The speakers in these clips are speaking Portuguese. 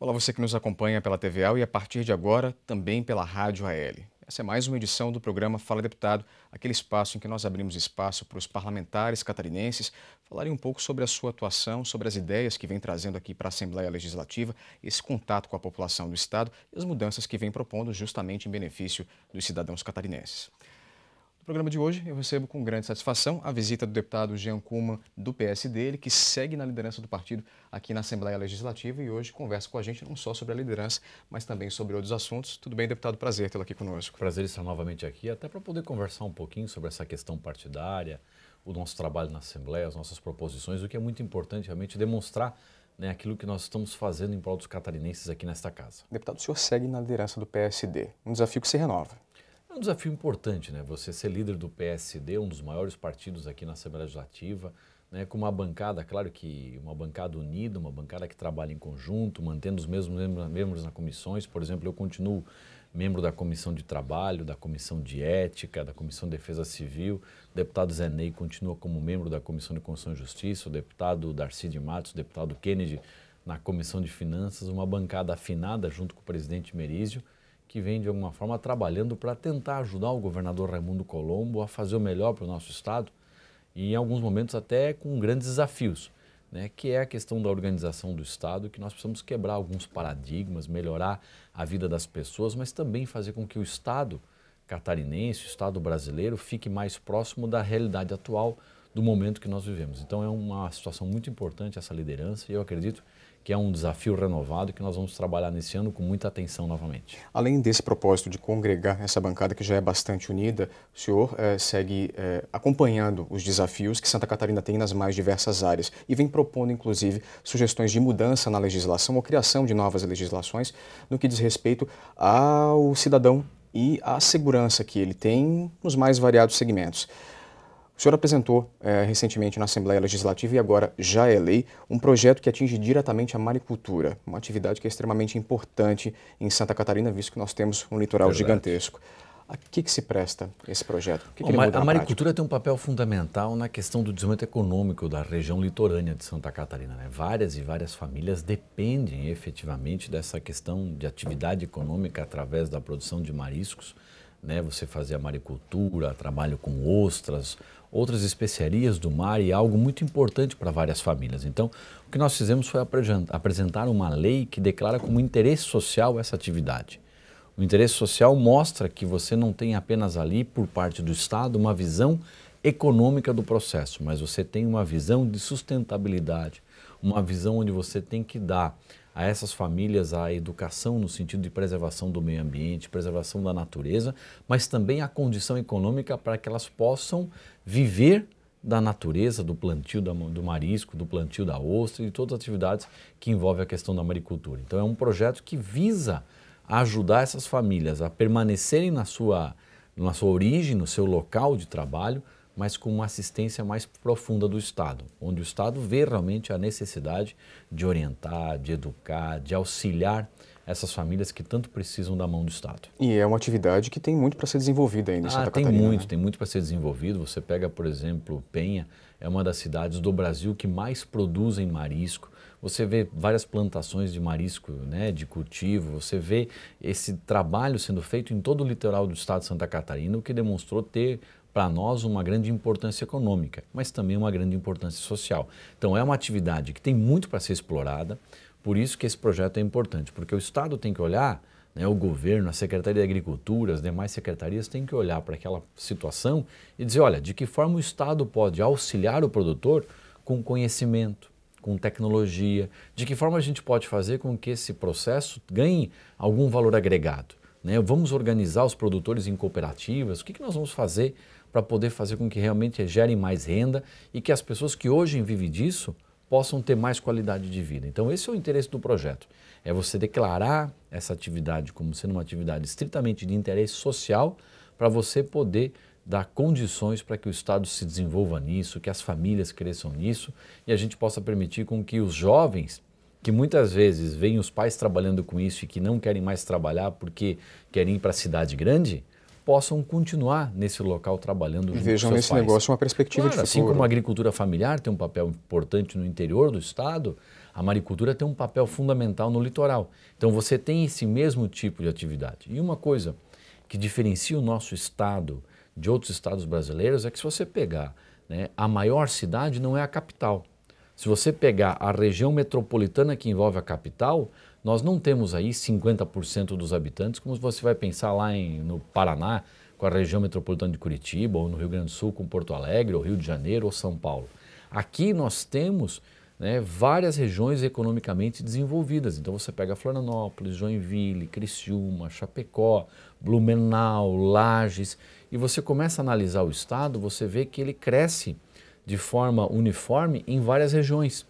Olá, você que nos acompanha pela TVA e a partir de agora também pela Rádio AL. Essa é mais uma edição do programa Fala Deputado, aquele espaço em que nós abrimos espaço para os parlamentares catarinenses falarem um pouco sobre a sua atuação, sobre as ideias que vem trazendo aqui para a Assembleia Legislativa, esse contato com a população do Estado e as mudanças que vem propondo justamente em benefício dos cidadãos catarinenses programa de hoje, eu recebo com grande satisfação a visita do deputado Jean Kuma, do PSD, ele que segue na liderança do partido aqui na Assembleia Legislativa e hoje conversa com a gente não só sobre a liderança, mas também sobre outros assuntos. Tudo bem, deputado? Prazer tê-lo aqui conosco. Prazer estar novamente aqui, até para poder conversar um pouquinho sobre essa questão partidária, o nosso trabalho na Assembleia, as nossas proposições, o que é muito importante realmente demonstrar né, aquilo que nós estamos fazendo em prol dos catarinenses aqui nesta casa. Deputado, o senhor segue na liderança do PSD, um desafio que se renova. É um desafio importante, né? Você ser líder do PSD, um dos maiores partidos aqui na Assembleia Legislativa, né? com uma bancada, claro que uma bancada unida, uma bancada que trabalha em conjunto, mantendo os mesmos membros nas comissões. Por exemplo, eu continuo membro da Comissão de Trabalho, da Comissão de Ética, da Comissão de Defesa Civil. O deputado Zenei continua como membro da Comissão de Constituição e Justiça, o deputado Darcy de Matos, o deputado Kennedy na Comissão de Finanças, uma bancada afinada junto com o presidente Merizio que vem, de alguma forma, trabalhando para tentar ajudar o governador Raimundo Colombo a fazer o melhor para o nosso Estado e, em alguns momentos, até com grandes desafios, né, que é a questão da organização do Estado, que nós precisamos quebrar alguns paradigmas, melhorar a vida das pessoas, mas também fazer com que o Estado catarinense, o Estado brasileiro, fique mais próximo da realidade atual do momento que nós vivemos. Então, é uma situação muito importante essa liderança e eu acredito que é um desafio renovado que nós vamos trabalhar nesse ano com muita atenção novamente. Além desse propósito de congregar essa bancada que já é bastante unida, o senhor eh, segue eh, acompanhando os desafios que Santa Catarina tem nas mais diversas áreas e vem propondo, inclusive, sugestões de mudança na legislação ou criação de novas legislações no que diz respeito ao cidadão e à segurança que ele tem nos mais variados segmentos. O senhor apresentou é, recentemente na Assembleia Legislativa e agora já é lei um projeto que atinge diretamente a maricultura, uma atividade que é extremamente importante em Santa Catarina, visto que nós temos um litoral Verdade. gigantesco. A que, que, se presta esse projeto? Que Bom, a maricultura tem um papel fundamental na questão do desenvolvimento econômico da região litorânea de Santa Catarina. Né? Várias e várias famílias dependem efetivamente dessa questão de atividade econômica através da produção de mariscos né? Você fazia maricultura, trabalho com ostras, outras especiarias do mar e é algo muito importante para várias famílias. Então, o que nós fizemos foi apresentar uma lei que declara como interesse social essa atividade. O interesse social mostra que você não tem apenas ali, por parte do Estado, uma visão econômica do processo, mas você tem uma visão de sustentabilidade, uma visão onde você tem que dar a essas famílias a educação no sentido de preservação do meio ambiente, preservação da natureza, mas também a condição econômica para que elas possam viver da natureza, do plantio do marisco, do plantio da ostra e todas as atividades que envolvem a questão da maricultura. Então é um projeto que visa ajudar essas famílias a permanecerem na sua, na sua origem, no seu local de trabalho, mas com uma assistência mais profunda do Estado, onde o Estado vê realmente a necessidade de orientar, de educar, de auxiliar essas famílias que tanto precisam da mão do Estado. E é uma atividade que tem muito para ser desenvolvida ainda em ah, Santa tem Catarina. Tem muito, né? tem muito para ser desenvolvido. Você pega, por exemplo, Penha, é uma das cidades do Brasil que mais produzem marisco. Você vê várias plantações de marisco, né, de cultivo, você vê esse trabalho sendo feito em todo o litoral do estado de Santa Catarina, o que demonstrou ter para nós uma grande importância econômica, mas também uma grande importância social. Então é uma atividade que tem muito para ser explorada, por isso que esse projeto é importante, porque o Estado tem que olhar, né, o governo, a Secretaria de Agricultura, as demais secretarias têm que olhar para aquela situação e dizer, olha, de que forma o Estado pode auxiliar o produtor com conhecimento, com tecnologia, de que forma a gente pode fazer com que esse processo ganhe algum valor agregado. Né? Vamos organizar os produtores em cooperativas, o que, que nós vamos fazer para poder fazer com que realmente gerem mais renda e que as pessoas que hoje vivem disso possam ter mais qualidade de vida. Então, esse é o interesse do projeto. É você declarar essa atividade como sendo uma atividade estritamente de interesse social para você poder dar condições para que o Estado se desenvolva nisso, que as famílias cresçam nisso e a gente possa permitir com que os jovens que muitas vezes veem os pais trabalhando com isso e que não querem mais trabalhar porque querem ir para a cidade grande, possam continuar nesse local trabalhando E Vejam nesse negócio uma perspectiva claro, de assim futuro. Assim como a agricultura familiar tem um papel importante no interior do estado, a maricultura tem um papel fundamental no litoral. Então você tem esse mesmo tipo de atividade. E uma coisa que diferencia o nosso estado de outros estados brasileiros é que se você pegar né, a maior cidade não é a capital. Se você pegar a região metropolitana que envolve a capital, nós não temos aí 50% dos habitantes, como você vai pensar lá em, no Paraná, com a região metropolitana de Curitiba, ou no Rio Grande do Sul, com Porto Alegre, ou Rio de Janeiro, ou São Paulo. Aqui nós temos né, várias regiões economicamente desenvolvidas. Então você pega Florianópolis, Joinville, Criciúma, Chapecó, Blumenau, Lages, e você começa a analisar o estado, você vê que ele cresce de forma uniforme em várias regiões.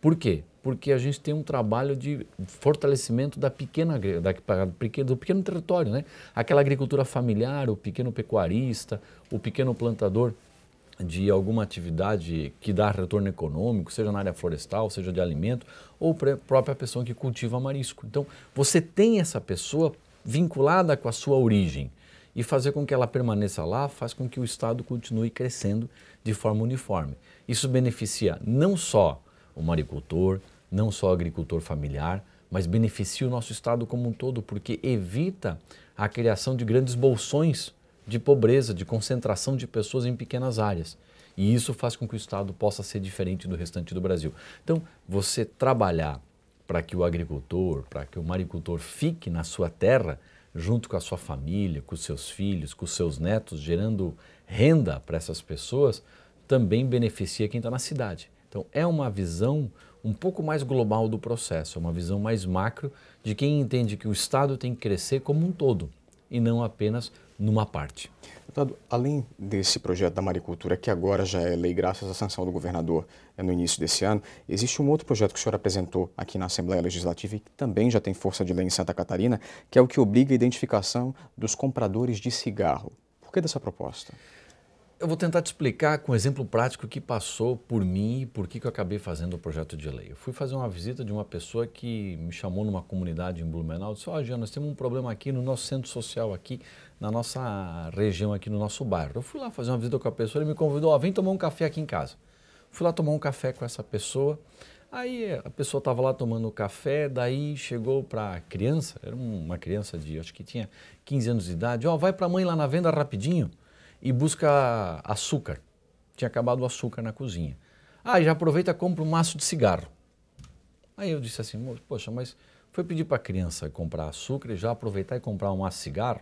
Por quê? Porque a gente tem um trabalho de fortalecimento da pequena da, do pequeno território, né? Aquela agricultura familiar, o pequeno pecuarista, o pequeno plantador de alguma atividade que dá retorno econômico, seja na área florestal, seja de alimento, ou própria pessoa que cultiva marisco. Então, você tem essa pessoa vinculada com a sua origem e fazer com que ela permaneça lá faz com que o Estado continue crescendo de forma uniforme. Isso beneficia não só o maricultor, não só o agricultor familiar, mas beneficia o nosso Estado como um todo, porque evita a criação de grandes bolsões de pobreza, de concentração de pessoas em pequenas áreas. E isso faz com que o Estado possa ser diferente do restante do Brasil. Então, você trabalhar para que o agricultor, para que o maricultor fique na sua terra, junto com a sua família, com seus filhos, com seus netos, gerando renda para essas pessoas, também beneficia quem está na cidade. Então, é uma visão um pouco mais global do processo, é uma visão mais macro de quem entende que o Estado tem que crescer como um todo e não apenas numa parte. Deputado, além desse projeto da maricultura, que agora já é lei graças à sanção do governador é no início desse ano, existe um outro projeto que o senhor apresentou aqui na Assembleia Legislativa e que também já tem força de lei em Santa Catarina, que é o que obriga a identificação dos compradores de cigarro. Por que dessa proposta? Eu vou tentar te explicar com um exemplo prático que passou por mim e por que, que eu acabei fazendo o projeto de lei. Eu fui fazer uma visita de uma pessoa que me chamou numa comunidade em Blumenau e disse, ó oh, Jean, nós temos um problema aqui no nosso centro social aqui, na nossa região aqui, no nosso bairro. Eu fui lá fazer uma visita com a pessoa, ele me convidou, ó, oh, vem tomar um café aqui em casa. Fui lá tomar um café com essa pessoa, aí a pessoa estava lá tomando café, daí chegou para a criança, era uma criança de, acho que tinha 15 anos de idade, ó, oh, vai para a mãe lá na venda rapidinho, e busca açúcar. Tinha acabado o açúcar na cozinha. Ah, já aproveita e compra um maço de cigarro. Aí eu disse assim, poxa, mas foi pedir para a criança comprar açúcar e já aproveitar e comprar um maço de cigarro?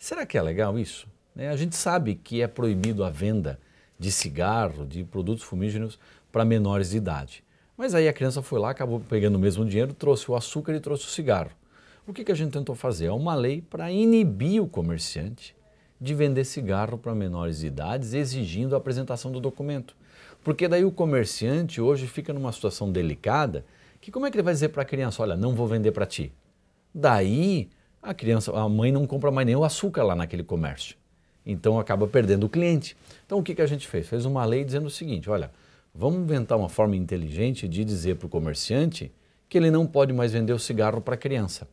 Será que é legal isso? Né? A gente sabe que é proibido a venda de cigarro, de produtos fumígenos para menores de idade. Mas aí a criança foi lá, acabou pegando o mesmo dinheiro, trouxe o açúcar e trouxe o cigarro. O que, que a gente tentou fazer? É uma lei para inibir o comerciante de vender cigarro para menores de idades, exigindo a apresentação do documento. Porque daí o comerciante hoje fica numa situação delicada, que como é que ele vai dizer para a criança, olha, não vou vender para ti? Daí a criança, a mãe não compra mais nem o açúcar lá naquele comércio. Então acaba perdendo o cliente. Então o que, que a gente fez? Fez uma lei dizendo o seguinte, olha, vamos inventar uma forma inteligente de dizer para o comerciante que ele não pode mais vender o cigarro para a criança.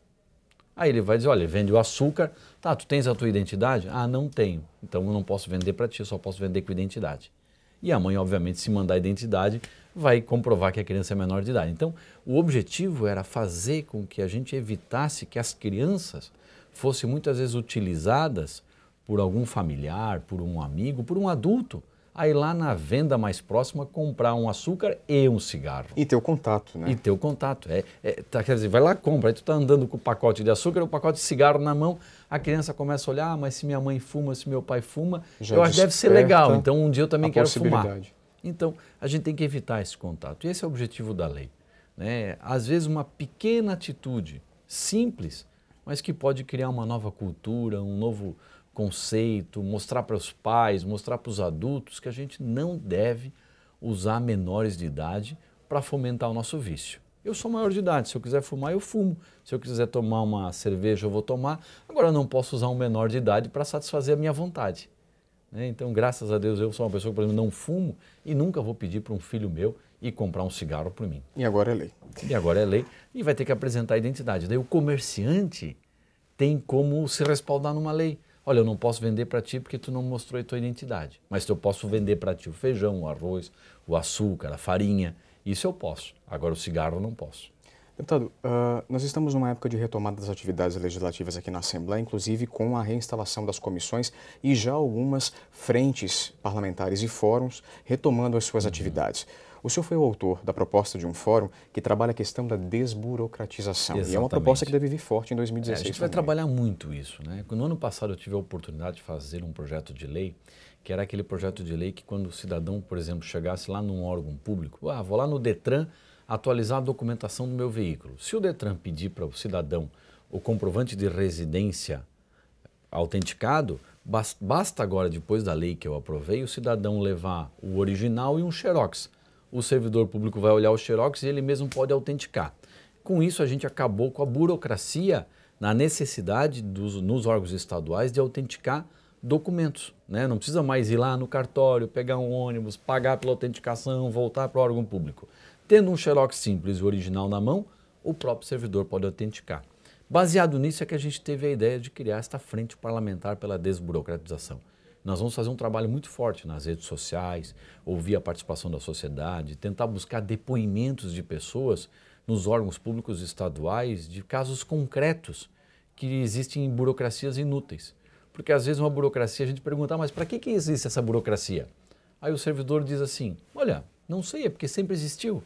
Aí ele vai dizer, olha, vende o açúcar, tá, tu tens a tua identidade? Ah, não tenho, então eu não posso vender para ti, eu só posso vender com identidade. E a mãe, obviamente, se mandar a identidade, vai comprovar que a criança é menor de idade. Então, o objetivo era fazer com que a gente evitasse que as crianças fossem muitas vezes utilizadas por algum familiar, por um amigo, por um adulto, a ir lá na venda mais próxima comprar um açúcar e um cigarro. E ter o contato, né? E ter o contato. É, é tá, quer dizer, vai lá, compra. Aí tu tá andando com o pacote de açúcar e o pacote de cigarro na mão. A criança começa a olhar, ah, mas se minha mãe fuma, se meu pai fuma, Já eu acho que deve ser legal. Então um dia eu também quero fumar. Então a gente tem que evitar esse contato. E esse é o objetivo da lei. Né? Às vezes uma pequena atitude simples, mas que pode criar uma nova cultura, um novo conceito, mostrar para os pais, mostrar para os adultos que a gente não deve usar menores de idade para fomentar o nosso vício. Eu sou maior de idade, se eu quiser fumar, eu fumo. Se eu quiser tomar uma cerveja, eu vou tomar. Agora, eu não posso usar um menor de idade para satisfazer a minha vontade. Né? Então, graças a Deus, eu sou uma pessoa que, por exemplo, não fumo e nunca vou pedir para um filho meu e comprar um cigarro para mim. E agora é lei. E agora é lei e vai ter que apresentar a identidade. Daí o comerciante tem como se respaldar numa lei. Olha, eu não posso vender para ti porque tu não mostrou a tua identidade. Mas eu posso vender para ti o feijão, o arroz, o açúcar, a farinha. Isso eu posso. Agora o cigarro eu não posso. Deputado, uh, nós estamos numa época de retomada das atividades legislativas aqui na Assembleia, inclusive com a reinstalação das comissões e já algumas frentes parlamentares e fóruns retomando as suas uhum. atividades. O senhor foi o autor da proposta de um fórum que trabalha a questão da desburocratização. Exatamente. E é uma proposta que deve vir forte em 2016. É, a gente vai trabalhar muito isso. Né? No ano passado eu tive a oportunidade de fazer um projeto de lei que era aquele projeto de lei que quando o cidadão, por exemplo, chegasse lá num órgão público, ah, vou lá no Detran atualizar a documentação do meu veículo. Se o Detran pedir para o cidadão o comprovante de residência autenticado, basta agora, depois da lei que eu aprovei, o cidadão levar o original e um xerox o servidor público vai olhar o xerox e ele mesmo pode autenticar. Com isso, a gente acabou com a burocracia na necessidade dos, nos órgãos estaduais de autenticar documentos. Né? Não precisa mais ir lá no cartório, pegar um ônibus, pagar pela autenticação, voltar para o órgão público. Tendo um xerox simples e original na mão, o próprio servidor pode autenticar. Baseado nisso é que a gente teve a ideia de criar esta frente parlamentar pela desburocratização. Nós vamos fazer um trabalho muito forte nas redes sociais, ouvir a participação da sociedade, tentar buscar depoimentos de pessoas nos órgãos públicos estaduais de casos concretos que existem em burocracias inúteis. Porque às vezes uma burocracia a gente pergunta, ah, mas para que, que existe essa burocracia? Aí o servidor diz assim: olha, não sei, é porque sempre existiu.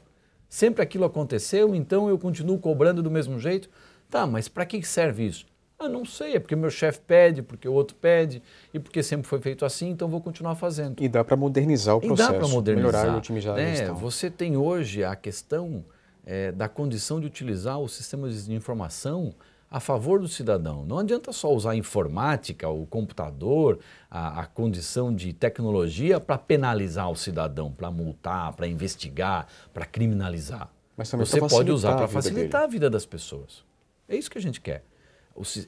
Sempre aquilo aconteceu, então eu continuo cobrando do mesmo jeito. Tá, mas para que serve isso? Ah, não sei, é porque meu chefe pede, porque o outro pede, e porque sempre foi feito assim, então vou continuar fazendo. E dá para modernizar o processo. E dá modernizar. Melhorar e otimizar né? a é, gestão. Você tem hoje a questão é, da condição de utilizar os sistemas de informação a favor do cidadão. Não adianta só usar a informática, o computador, a, a condição de tecnologia para penalizar o cidadão, para multar, para investigar, para criminalizar. Mas também Você pode usar para facilitar a vida das pessoas. É isso que a gente quer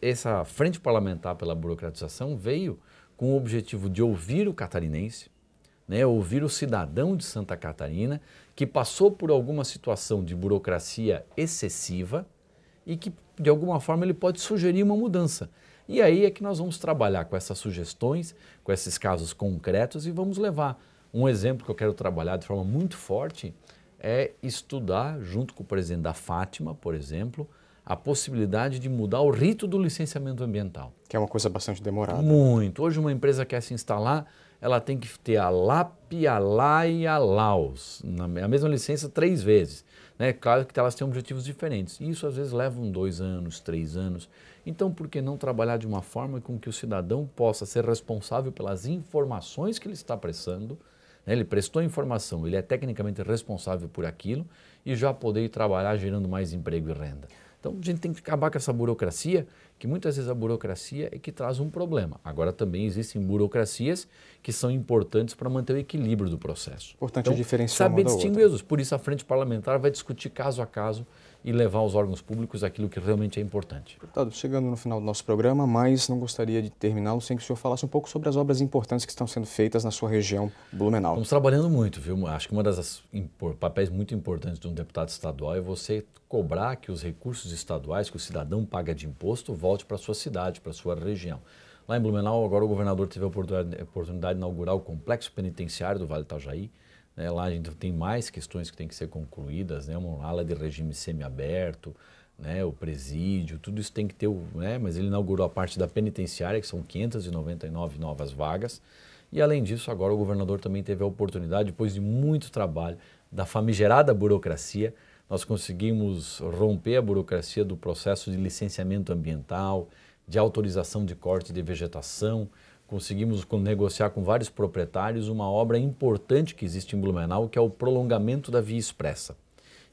essa frente parlamentar pela burocratização veio com o objetivo de ouvir o catarinense, né, ouvir o cidadão de Santa Catarina que passou por alguma situação de burocracia excessiva e que, de alguma forma, ele pode sugerir uma mudança. E aí é que nós vamos trabalhar com essas sugestões, com esses casos concretos e vamos levar. Um exemplo que eu quero trabalhar de forma muito forte é estudar, junto com o presidente da Fátima, por exemplo, a possibilidade de mudar o rito do licenciamento ambiental. Que é uma coisa bastante demorada. Muito. Hoje uma empresa quer se instalar, ela tem que ter a LAP, a LA e a LAUS, a mesma licença três vezes. Né? Claro que elas têm objetivos diferentes. E isso às vezes leva um dois anos, três anos. Então, por que não trabalhar de uma forma com que o cidadão possa ser responsável pelas informações que ele está prestando? Né? Ele prestou informação, ele é tecnicamente responsável por aquilo e já poder trabalhar gerando mais emprego e renda. Então a gente tem que acabar com essa burocracia, que muitas vezes a burocracia é que traz um problema. Agora também existem burocracias que são importantes para manter o equilíbrio do processo. Importante então, diferenciar. Saber distinguir os. Por isso a frente parlamentar vai discutir caso a caso e levar aos órgãos públicos aquilo que realmente é importante. Deputado, chegando no final do nosso programa, mas não gostaria de terminá-lo sem que o senhor falasse um pouco sobre as obras importantes que estão sendo feitas na sua região Blumenau. Estamos trabalhando muito, viu? Acho que um dos papéis muito importantes de um deputado estadual é você cobrar que os recursos estaduais que o cidadão paga de imposto volte para sua cidade, para sua região. Lá em Blumenau, agora o governador teve a oportunidade de inaugurar o complexo penitenciário do Vale Itajaí, né? Lá a gente tem mais questões que têm que ser concluídas, né? uma ala de regime semiaberto, né? o presídio, tudo isso tem que ter, né? mas ele inaugurou a parte da penitenciária, que são 599 novas vagas. E além disso, agora o governador também teve a oportunidade, depois de muito trabalho, da famigerada burocracia, nós conseguimos romper a burocracia do processo de licenciamento ambiental, de autorização de corte de vegetação, conseguimos negociar com vários proprietários uma obra importante que existe em Blumenau, que é o prolongamento da Via Expressa.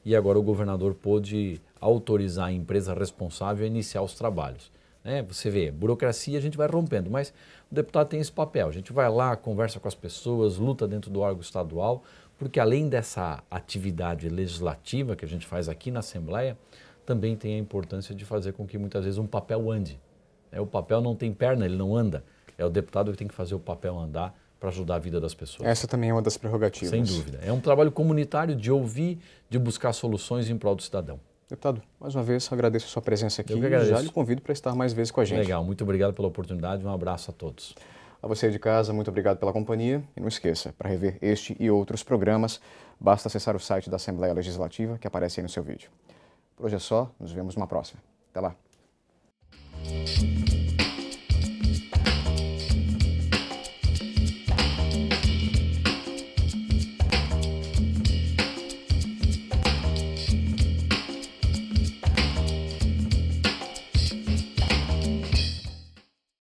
E agora o governador pôde autorizar a empresa responsável a iniciar os trabalhos. É, você vê, burocracia a gente vai rompendo, mas o deputado tem esse papel. A gente vai lá, conversa com as pessoas, luta dentro do órgão estadual, porque além dessa atividade legislativa que a gente faz aqui na Assembleia, também tem a importância de fazer com que muitas vezes um papel ande. É, o papel não tem perna, ele não anda. É o deputado que tem que fazer o papel andar para ajudar a vida das pessoas. Essa também é uma das prerrogativas. Sem dúvida. É um trabalho comunitário de ouvir, de buscar soluções em prol do cidadão. Deputado, mais uma vez agradeço a sua presença aqui. Eu que agradeço. Já lhe convido para estar mais vezes com a gente. Legal, muito obrigado pela oportunidade. Um abraço a todos. A você de casa, muito obrigado pela companhia. E não esqueça, para rever este e outros programas, basta acessar o site da Assembleia Legislativa que aparece aí no seu vídeo. Por hoje é só, nos vemos numa próxima. Até lá.